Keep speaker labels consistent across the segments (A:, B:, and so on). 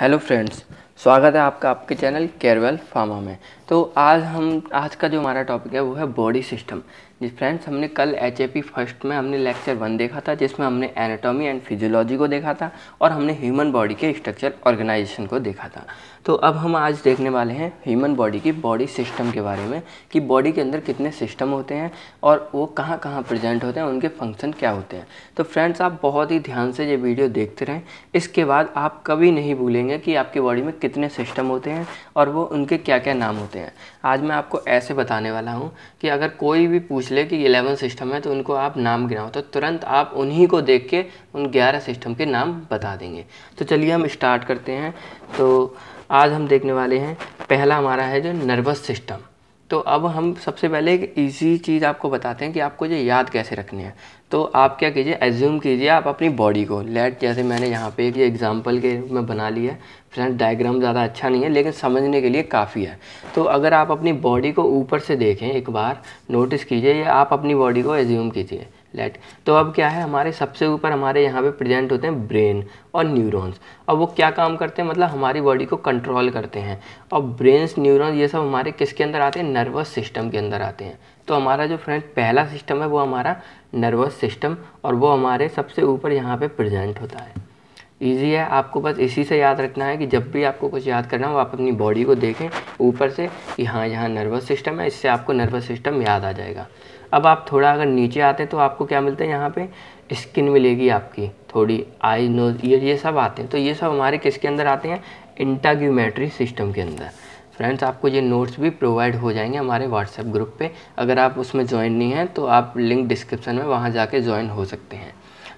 A: hello friends स्वागत है आपका आपके चैनल केयरवेल फार्मा में तो आज हम आज का जो हमारा टॉपिक है वो है बॉडी सिस्टम जी फ्रेंड्स हमने कल एच ए पी फर्स्ट में हमने लेक्चर वन देखा था जिसमें हमने एनाटॉमी एंड फिजियोलॉजी को देखा था और हमने ह्यूमन बॉडी के स्ट्रक्चर ऑर्गेनाइजेशन को देखा था तो अब हम आज देखने वाले हैं ह्यूमन बॉडी की बॉडी सिस्टम के बारे में कि बॉडी के अंदर कितने सिस्टम होते हैं और वो कहाँ कहाँ प्रजेंट होते हैं उनके फंक्शन क्या होते हैं तो फ्रेंड्स आप बहुत ही ध्यान से ये वीडियो देखते रहें इसके बाद आप कभी नहीं भूलेंगे कि आपकी बॉडी में कितने सिस्टम होते हैं और वो उनके क्या क्या नाम होते हैं आज मैं आपको ऐसे बताने वाला हूँ कि अगर कोई भी पूछ ले कि एलेवन सिस्टम है तो उनको आप नाम गिनाओ तो तुरंत आप उन्हीं को देख के उन ग्यारह सिस्टम के नाम बता देंगे तो चलिए हम स्टार्ट करते हैं तो आज हम देखने वाले हैं पहला हमारा है जो नर्वस सिस्टम तो अब हम सबसे पहले एक ईजी चीज़ आपको बताते हैं कि आपको ये याद कैसे रखनी है तो आप क्या कीजिए एज्यूम कीजिए आप अपनी बॉडी को लेट जैसे मैंने यहाँ पे एक ये एग्जांपल के रूप में बना लिया है फ्रेंड डायग्राम ज़्यादा अच्छा नहीं है लेकिन समझने के लिए काफ़ी है तो अगर आप अपनी बॉडी को ऊपर से देखें एक बार नोटिस कीजिए या आप अपनी बॉडी को एज्यूम कीजिए लेट तो अब क्या है हमारे सबसे ऊपर हमारे यहाँ पे प्रेजेंट होते हैं ब्रेन और न्यूरॉन्स अब वो क्या काम करते हैं मतलब हमारी बॉडी को कंट्रोल करते हैं और ब्रेन्स न्यूरॉन्स ये सब हमारे किसके अंदर आते हैं नर्वस सिस्टम के अंदर आते हैं तो हमारा जो फ्रेंड पहला सिस्टम है वो हमारा नर्वस सिस्टम और वो हमारे सबसे ऊपर यहाँ पर प्रजेंट होता है ईजी है आपको बस इसी से याद रखना है कि जब भी आपको कुछ याद करना हो आप अपनी बॉडी को देखें ऊपर से कि हाँ यहाँ नर्वस सिस्टम है इससे आपको नर्वस सिस्टम याद आ जाएगा अब आप थोड़ा अगर नीचे आते हैं तो आपको क्या मिलता है यहाँ पे स्किन मिलेगी आपकी थोड़ी आई नोज ये ये सब आते हैं तो ये सब हमारे किसके अंदर आते हैं इंटाग्यूमेट्री सिस्टम के अंदर फ्रेंड्स आपको ये नोट्स भी प्रोवाइड हो जाएंगे हमारे व्हाट्सएप ग्रुप पे अगर आप उसमें ज्वाइन नहीं हैं तो आप लिंक डिस्क्रिप्शन में वहाँ जाके ज्वाइन हो सकते हैं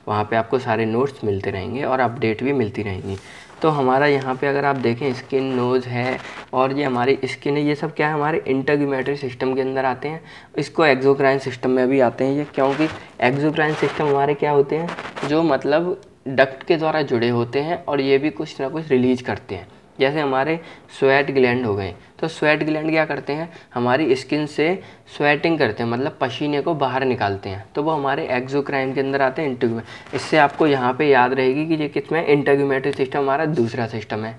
A: वहाँ पे आपको सारे नोट्स मिलते रहेंगे और अपडेट भी मिलती रहेंगी तो हमारा यहाँ पे अगर आप देखें स्किन नोज़ है और ये हमारी स्किन है ये सब क्या है हमारे इंटरग्यूमेटरी सिस्टम के अंदर आते हैं इसको एक्जोक्राइन सिस्टम में भी आते हैं ये क्योंकि एक्जोक्राइन सिस्टम हमारे क्या होते हैं जो मतलब डक्ट के द्वारा जुड़े होते हैं और ये भी कुछ ना कुछ रिलीज करते हैं जैसे हमारे स्वेट ग्लैंड हो गए तो स्वेट ग्लैंड क्या करते हैं हमारी स्किन से स्वेटिंग करते हैं मतलब पसीने को बाहर निकालते हैं तो वो हमारे एक्जोक्राइम के अंदर आते हैं इंटरग्यूमेट इससे आपको यहाँ पे याद रहेगी कि ये कितना इंटरग्यूमेटरी सिस्टम हमारा दूसरा सिस्टम है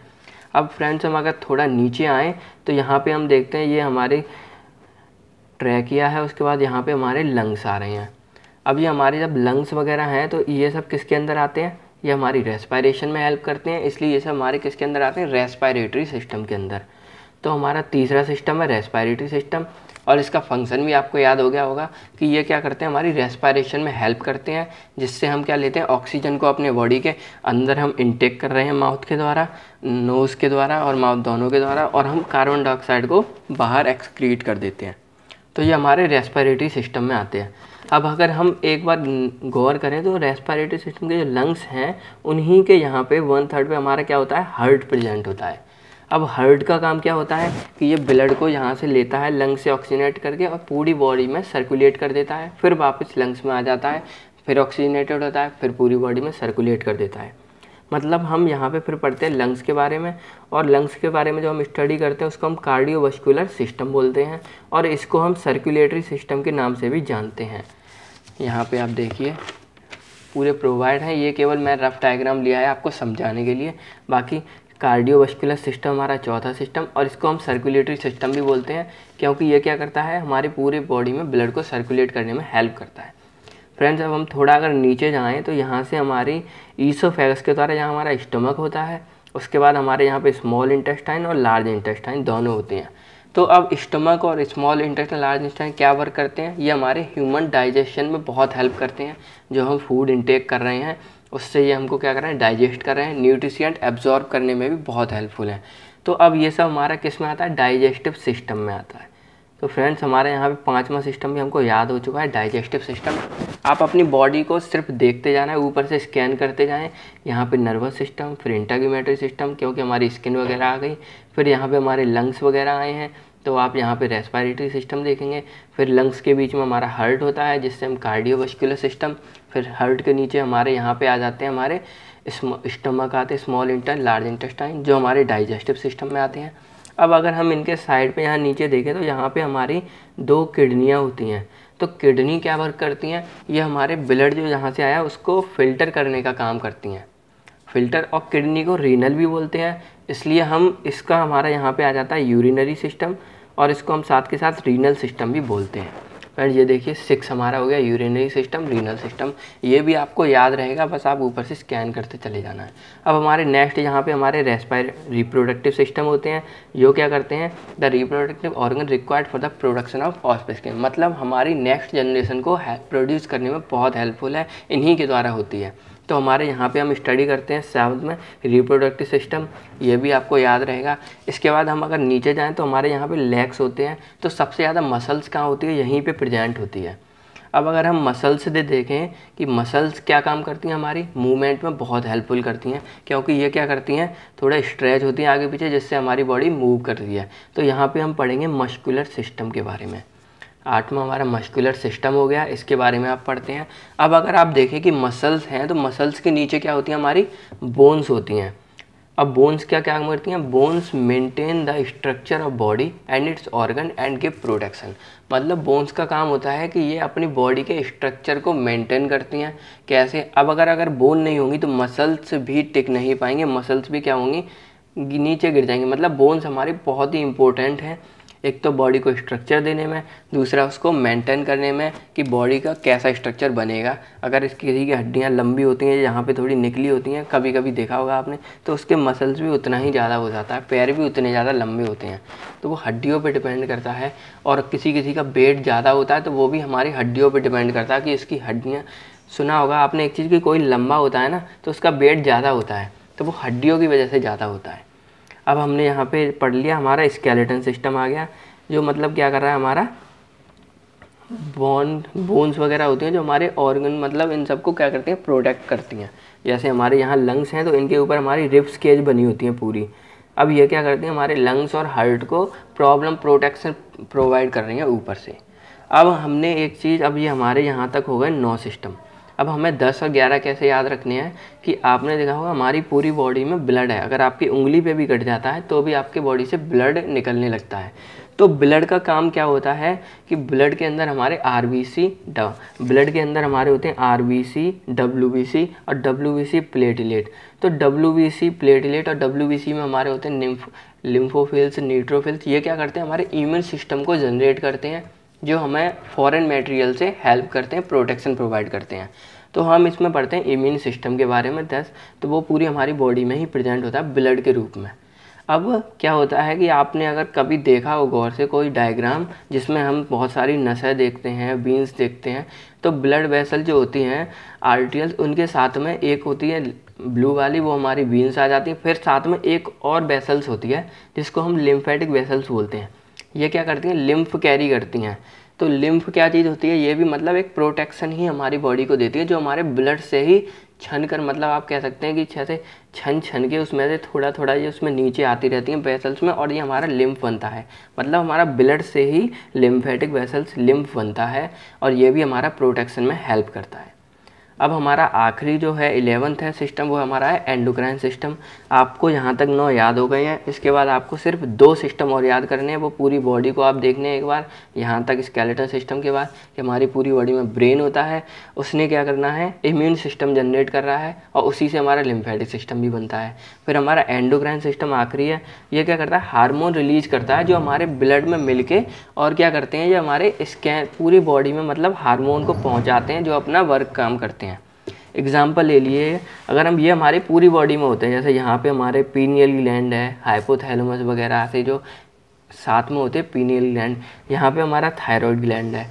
A: अब फ्रेंड्स हम अगर थोड़ा नीचे आएँ तो यहाँ पर हम देखते हैं ये हमारे ट्रैकिया है उसके बाद यहाँ पर हमारे लंग्स आ रहे हैं अब ये हमारे जब लंग्स वगैरह हैं तो ये सब किसके अंदर आते हैं ये हमारी रेस्पायरेशन में हेल्प करते हैं इसलिए ये सब हमारे किसके अंदर आते हैं रेस्पायरेटरी सिस्टम के अंदर तो हमारा तीसरा सिस्टम है रेस्पायरेटरी सिस्टम और इसका फंक्शन भी आपको याद हो गया होगा कि ये क्या करते हैं हमारी रेस्पायरेशन में हेल्प करते हैं जिससे हम क्या लेते हैं ऑक्सीजन को अपने बॉडी के अंदर हम इनटेक कर रहे हैं माउथ के द्वारा नोज़ के द्वारा और माउथ दोनों के द्वारा और हम कार्बन डाइऑक्साइड को बाहर एक्सक्रीट कर देते हैं तो ये हमारे रेस्पिरेटरी सिस्टम में आते हैं अब अगर हम एक बार गौर करें तो रेस्पिरेटरी सिस्टम के जो लंग्स हैं उन्हीं के यहाँ पे वन थर्ड पे हमारा क्या होता है हर्ट प्रेजेंट होता है अब हर्ट का काम क्या होता है कि ये ब्लड को यहाँ से लेता है लंग्स से ऑक्सीजनेट करके और पूरी बॉडी में सर्कुलेट कर देता है फिर वापस लंग्स में आ जाता है फिर ऑक्सीजनेटेड होता है फिर पूरी बॉडी में सर्कुलेट कर देता है मतलब हम यहाँ पे फिर पढ़ते हैं लंग्स के बारे में और लंग्स के बारे में जो हम स्टडी करते हैं उसको हम कार्डियोवास्कुलर सिस्टम बोलते हैं और इसको हम सर्कुलेटरी सिस्टम के नाम से भी जानते हैं यहाँ पे आप देखिए पूरे प्रोवाइड हैं ये केवल मैं रफ डायग्राम लिया है आपको समझाने के लिए बाकी कार्डियोवास्कुलर सिस्टम हमारा चौथा सिस्टम और इसको हम सर्कुलेटरी सिस्टम भी बोलते हैं क्योंकि ये क्या करता है हमारे पूरे बॉडी में ब्लड को सर्कुलेट करने में हेल्प करता है फ्रेंड्स अब हम थोड़ा अगर नीचे जाएँ तो यहाँ से हमारी ईसोफेगस के द्वारा यहाँ हमारा स्टमक होता है उसके बाद हमारे यहाँ पे स्मॉल इंटेस्टाइन और लार्ज इंटेस्टाइन दोनों होते हैं तो अब स्टमक और स्मॉल इंटेस्टाइन लार्ज इंटेस्टाइन क्या वर्क करते हैं ये हमारे ह्यूमन डाइजेशन में बहुत हेल्प करते हैं जो हम फूड इंटेक कर रहे हैं उससे ये हमको क्या कर रहे हैं डाइजेस्ट कर रहे हैं न्यूट्रिशियंट एब्जॉर्ब करने में भी बहुत हेल्पफुल है तो अब ये सब हमारा किस में आता है डाइजेस्टिव सिस्टम में आता है तो फ्रेंड्स हमारे यहाँ पे पाँचवा सिस्टम भी हमको याद हो चुका है डाइजेस्टिव सिस्टम आप अपनी बॉडी को सिर्फ देखते जाना है ऊपर से स्कैन करते जाएं यहाँ पे नर्वस सिस्टम फिर इंटाग्यूमेटरी सिस्टम क्योंकि हमारी स्किन वगैरह आ गई फिर यहाँ पे हमारे लंग्स वगैरह आए हैं तो आप यहाँ पे रेस्पायरेटरी सिस्टम देखेंगे फिर लंग्स के बीच में हमारा हर्ट होता है जिससे हम कार्डियोवस्कुलर सिस्टम फिर हर्ट के नीचे हमारे यहाँ पर आ जाते हैं हमारे स्टमक आते हैं स्मॉल इंटर लार्ज इंटेस्टाइन जो हमारे डाइजेस्टिव सिस्टम में आते हैं अब अगर हम इनके साइड पे यहाँ नीचे देखें तो यहाँ पे हमारी दो किडनियाँ होती हैं तो किडनी क्या वर्क करती हैं ये हमारे ब्लड जो यहाँ से आया उसको फ़िल्टर करने का काम करती हैं फ़िल्टर और किडनी को रीनल भी बोलते हैं इसलिए हम इसका हमारा यहाँ पर आ जाता है यूरिनरी सिस्टम और इसको हम साथ के साथ रीनल सिस्टम भी बोलते हैं एंड ये देखिए सिक्स हमारा हो गया यूरिनरी सिस्टम रीनल सिस्टम ये भी आपको याद रहेगा बस आप ऊपर से स्कैन करते चले जाना है अब हमारे नेक्स्ट यहाँ पे हमारे रेस्पायर रिप्रोडक्टिव सिस्टम होते हैं जो क्या करते हैं the reproductive organ required for the production of ऑस्पेस के मतलब हमारी नेक्स्ट जनरेशन को प्रोड्यूस करने में बहुत हेल्पफुल है इन्हीं के द्वारा होती है तो हमारे यहाँ पे हम स्टडी करते हैं सेवन्थ में रिप्रोडक्टिव सिस्टम ये भी आपको याद रहेगा इसके बाद हम अगर नीचे जाएँ तो हमारे यहाँ पे लेग्स होते हैं तो सबसे ज़्यादा मसल्स कहाँ होती है यहीं पे प्रेजेंट होती है अब अगर हम मसल्स से देखें कि मसल्स क्या काम करती हैं हमारी मूवमेंट में बहुत हेल्पफुल करती हैं क्योंकि ये क्या करती हैं थोड़ा स्ट्रेच होती हैं आगे पीछे जिससे हमारी बॉडी मूव करती है तो यहाँ पे हम पढ़ेंगे मस्कुलर सिस्टम के बारे में आठवां हमारा मस्कुलर सिस्टम हो गया इसके बारे में आप पढ़ते हैं अब अगर आप देखें कि मसल्स हैं तो मसल्स के नीचे क्या होती हैं हमारी बोन्स होती हैं अब बोन्स क्या क्या करती हैं bones maintain the structure of body and its organ and give protection मतलब बोन्स का काम होता है कि ये अपनी बॉडी के स्ट्रक्चर को मेंटेन करती हैं कैसे अब अगर अगर बोन नहीं होंगी तो मसल्स भी टिक नहीं पाएंगे मसल्स भी क्या होंगी नीचे गिर जाएंगे मतलब बोन्स हमारे बहुत ही इंपॉर्टेंट हैं एक तो बॉडी को स्ट्रक्चर देने में दूसरा उसको मेंटेन करने में कि बॉडी का कैसा स्ट्रक्चर बनेगा अगर किसी की हड्डियाँ लंबी होती हैं यहाँ पे थोड़ी निकली होती हैं कभी कभी देखा होगा आपने तो उसके मसल्स भी उतना ही ज़्यादा हो जाता है पैर भी उतने ज़्यादा लंबे होते हैं तो वो हड्डियों पर डिपेंड करता है और किसी किसी का वेट ज़्यादा होता है तो वो भी हमारी हड्डियों पर डिपेंड करता है कि इसकी हड्डियाँ सुना होगा आपने एक चीज़ की कोई लंबा होता है ना तो उसका वेट ज़्यादा होता है तो वो हड्डियों की वजह से ज़्यादा होता है अब हमने यहाँ पे पढ़ लिया हमारा स्केलेटन सिस्टम आ गया जो मतलब क्या कर रहा है हमारा बोन बोन्स वगैरह होती हैं जो हमारे ऑर्गन मतलब इन सबको क्या करती हैं प्रोटेक्ट करती हैं जैसे हमारे यहाँ लंग्स हैं तो इनके ऊपर हमारी रिप्स केज बनी होती हैं पूरी अब ये क्या करती हैं हमारे लंग्स और हार्ट को प्रॉब्लम प्रोटेक्शन प्रोवाइड कर रही हैं ऊपर से अब हमने एक चीज़ अब ये हमारे यहाँ तक हो गए नौ सिस्टम अब हमें दस और ग्यारह कैसे याद रखने हैं कि आपने देखा होगा हमारी पूरी बॉडी में ब्लड है अगर आपकी उंगली पे भी कट जाता है तो भी आपके बॉडी से ब्लड निकलने लगता है तो ब्लड का काम क्या होता है कि ब्लड के अंदर हमारे आर बी सी ब्लड के अंदर हमारे होते हैं R B C W B C और डब्ल्यू बी सी प्लेटलेट तो डब्ल्यू बी सी प्लेटलेट और डब्ल्यू बी सी में हमारे होते हैं निम्फ लिम्फोफिल्स न्यूट्रोफिल्स ये क्या करते हैं हमारे इम्यून सिस्टम को जनरेट करते हैं जो हमें फॉरेन मटेरियल से हेल्प करते हैं प्रोटेक्शन प्रोवाइड करते हैं तो हम इसमें पढ़ते हैं इम्यून सिस्टम के बारे में दस तो वो पूरी हमारी बॉडी में ही प्रेजेंट होता है ब्लड के रूप में अब क्या होता है कि आपने अगर कभी देखा हो गौर से कोई डायग्राम जिसमें हम बहुत सारी नसें देखते हैं बीन्स देखते हैं तो ब्लड वेसल जो होती हैं आर्टियल उनके साथ में एक होती है ब्लू वाली वो हमारी बीन्स आ जाती है फिर साथ में एक और वेसल्स होती है जिसको हम लिम्फेटिक वेसल्स बोलते हैं ये क्या करती हैं लिम्फ कैरी करती हैं तो लिम्फ क्या चीज़ होती है ये भी मतलब एक प्रोटेक्शन ही हमारी बॉडी को देती है जो हमारे ब्लड से ही छन कर मतलब आप कह सकते हैं कि जैसे छन छन के उसमें से थोड़ा थोड़ा ये उसमें नीचे आती रहती हैं वेसल्स में और ये हमारा लिम्फ बनता है मतलब हमारा ब्लड से ही लिम्फेटिक वेसल्स लिम्फ बनता है और ये भी हमारा प्रोटेक्शन में हेल्प करता है अब हमारा आखिरी जो है इलेवंथ है सिस्टम वो हमारा है एंडोक्राइन सिस्टम आपको यहाँ तक नौ याद हो गए हैं इसके बाद आपको सिर्फ दो सिस्टम और याद करने हैं वो पूरी बॉडी को आप देखने एक बार यहाँ तक स्केलेटल सिस्टम के बाद कि हमारी पूरी बॉडी में ब्रेन होता है उसने क्या करना है इम्यून सिस्टम जनरेट कर रहा है और उसी से हमारा लिम्फेटिक सिस्टम भी बनता है फिर हमारा एंडोक्राइन सिस्टम आखिरी है ये क्या करता है हार्मोन रिलीज करता है जो हमारे ब्लड में मिल और क्या करते हैं ये हमारे स्कैन पूरी बॉडी में मतलब हार्मोन को पहुँचाते हैं जो अपना वर्क काम करते हैं एग्जाम्पल ले लिए अगर हम ये हमारे पूरी बॉडी में होते हैं जैसे यहाँ पे हमारे पीनियल ग्लैंड है हाइपोथैलोमस वगैरह ऐसे जो साथ में होते हैं पीनियल ग्लैंड यहाँ पे हमारा थायराइड ग्लैंड है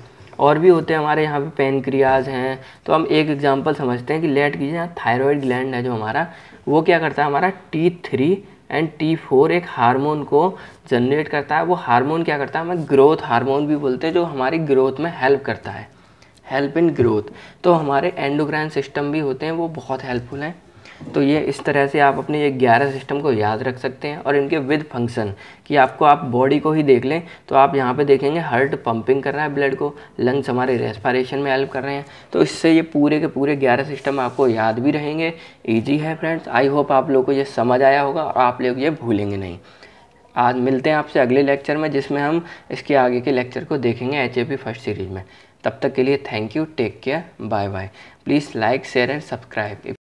A: और भी होते हैं हमारे यहाँ पे पेनक्रियाज हैं तो हम एक एग्जांपल समझते हैं कि लेट कीजिए यहाँ थायरॉयड ग्लैंड है जो हमारा वो क्या करता है हमारा T three and T four एक हार्मोन को जनरेट करता है वो हार्मोन क्या करता है हमें ग्रोथ हार्मोन भी बोलते हैं जो हमारी ग्रोथ में हेल्प करता है हेल्प इन ग्रोथ तो हमारे एंडोग्राइन सिस्टम भी होते हैं वो बहुत हेल्पफुल हैं तो ये इस तरह से आप अपने ये ग्यारह सिस्टम को याद रख सकते हैं और इनके विद फंक्शन कि आपको आप बॉडी को ही देख लें तो आप यहाँ पे देखेंगे हार्ट पंपिंग कर रहा है ब्लड को लंग्स हमारे रेस्पिरेशन में हेल्प कर रहे हैं तो इससे ये पूरे के पूरे ग्यारह सिस्टम आपको याद भी रहेंगे ईजी है फ्रेंड्स आई होप आप लोग को ये समझ आया होगा और आप लोग ये भूलेंगे नहीं आज मिलते हैं आपसे अगले लेक्चर में जिसमें हम इसके आगे के लेक्चर को देखेंगे एच फर्स्ट सीरीज में तब तक के लिए thank you take care bye bye please like share and subscribe